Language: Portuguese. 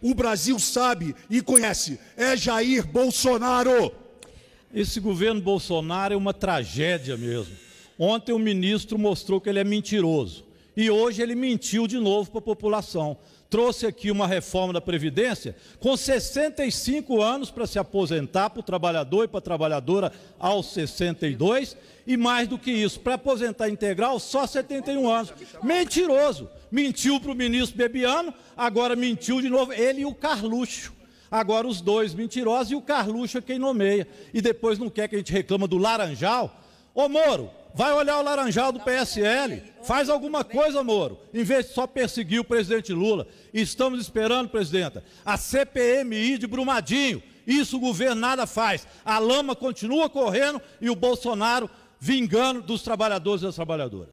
o Brasil sabe e conhece. É Jair Bolsonaro. Esse governo Bolsonaro é uma tragédia mesmo. Ontem o ministro mostrou que ele é mentiroso. E hoje ele mentiu de novo para a população. Trouxe aqui uma reforma da Previdência com 65 anos para se aposentar para o trabalhador e para a trabalhadora aos 62, e mais do que isso, para aposentar integral só 71 anos. Mentiroso! Mentiu para o ministro Bebiano, agora mentiu de novo ele e o Carluxo. Agora os dois mentirosos e o Carluxo é quem nomeia. E depois não quer que a gente reclama do Laranjal. Ô Moro, Vai olhar o laranjal do PSL. Faz alguma coisa, Moro, em vez de só perseguir o presidente Lula. Estamos esperando, presidenta, a CPMI de Brumadinho. Isso o governo nada faz. A lama continua correndo e o Bolsonaro vingando dos trabalhadores e das trabalhadoras.